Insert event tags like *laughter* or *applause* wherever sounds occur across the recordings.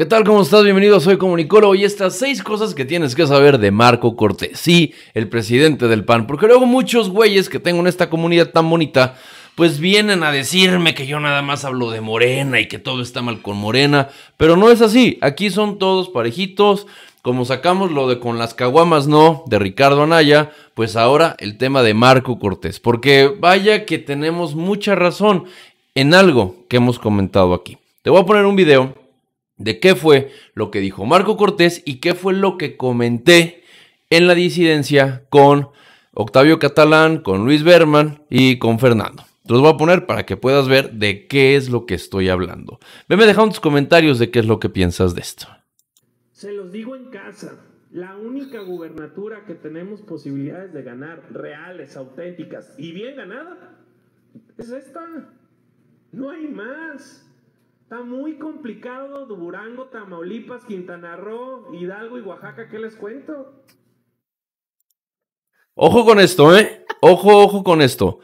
¿Qué tal? ¿Cómo estás? Bienvenido, soy Comunicoro. y estas seis cosas que tienes que saber de Marco Cortés, sí, el presidente del PAN, porque luego muchos güeyes que tengo en esta comunidad tan bonita, pues vienen a decirme que yo nada más hablo de Morena y que todo está mal con Morena, pero no es así, aquí son todos parejitos, como sacamos lo de con las caguamas no de Ricardo Anaya, pues ahora el tema de Marco Cortés, porque vaya que tenemos mucha razón en algo que hemos comentado aquí. Te voy a poner un video de qué fue lo que dijo Marco Cortés y qué fue lo que comenté en la disidencia con Octavio Catalán, con Luis Berman y con Fernando. Te los voy a poner para que puedas ver de qué es lo que estoy hablando. Veme dejando tus comentarios de qué es lo que piensas de esto. Se los digo en casa. La única gubernatura que tenemos posibilidades de ganar, reales, auténticas y bien ganada, es esta. No hay más. Está muy complicado Durango, Tamaulipas, Quintana Roo, Hidalgo y Oaxaca, ¿qué les cuento? Ojo con esto, ¿eh? Ojo, ojo con esto.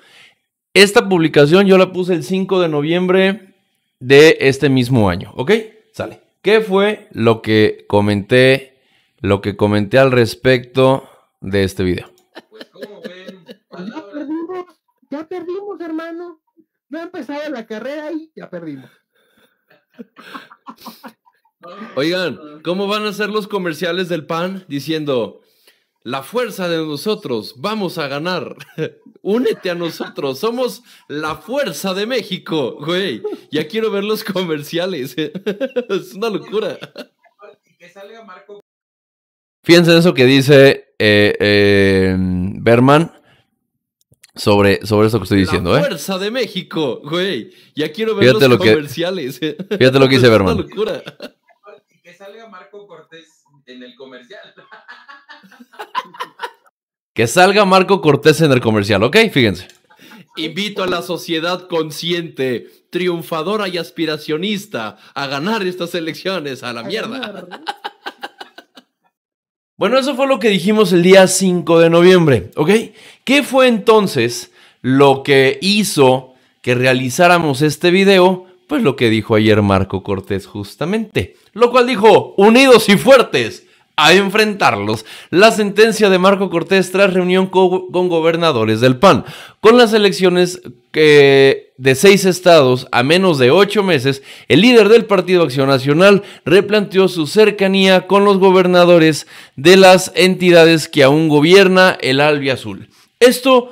Esta publicación yo la puse el 5 de noviembre de este mismo año, ¿ok? Sale. ¿Qué fue lo que comenté, lo que comenté al respecto de este video? Pues, ¿cómo ven? Pues ya perdimos, ya perdimos, hermano. No ha empezado la carrera y ya perdimos. Oigan, ¿cómo van a ser los comerciales del pan diciendo la fuerza de nosotros, vamos a ganar. *laughs* Únete a nosotros, somos la fuerza de México, güey. Ya quiero ver los comerciales. *laughs* es una locura. Fíjense en eso que dice eh, eh, Berman sobre, sobre eso que estoy diciendo, la fuerza ¿eh? Fuerza de México, güey. Ya quiero ver los comerciales. Que, fíjate lo que hice, *laughs* Berman. locura. que salga Marco Cortés en el comercial. que salga Marco Cortés en el comercial, ¿ok? Fíjense. Invito a la sociedad consciente, triunfadora y aspiracionista a ganar estas elecciones a la mierda. Bueno, eso fue lo que dijimos el día 5 de noviembre, ¿ok? ¿Qué fue entonces lo que hizo que realizáramos este video? Pues lo que dijo ayer Marco Cortés justamente, lo cual dijo, unidos y fuertes, a enfrentarlos. La sentencia de Marco Cortés tras reunión con gobernadores del PAN. Con las elecciones de seis estados a menos de ocho meses, el líder del Partido Acción Nacional replanteó su cercanía con los gobernadores de las entidades que aún gobierna el Azul. Esto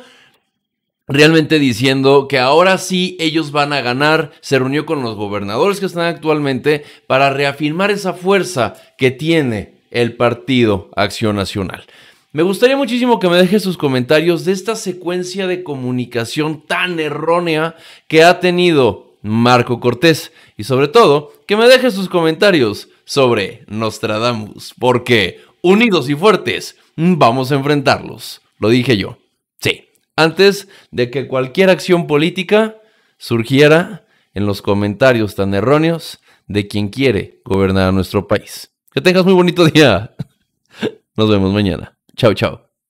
realmente diciendo que ahora sí ellos van a ganar. Se reunió con los gobernadores que están actualmente para reafirmar esa fuerza que tiene el Partido Acción Nacional. Me gustaría muchísimo que me dejes sus comentarios de esta secuencia de comunicación tan errónea que ha tenido Marco Cortés y sobre todo que me deje sus comentarios sobre Nostradamus, porque unidos y fuertes mm, vamos a enfrentarlos. Lo dije yo. Sí, antes de que cualquier acción política surgiera en los comentarios tan erróneos de quien quiere gobernar a nuestro país. Que tengas muy bonito día. *laughs* Nos vemos mañana. Chao, chao.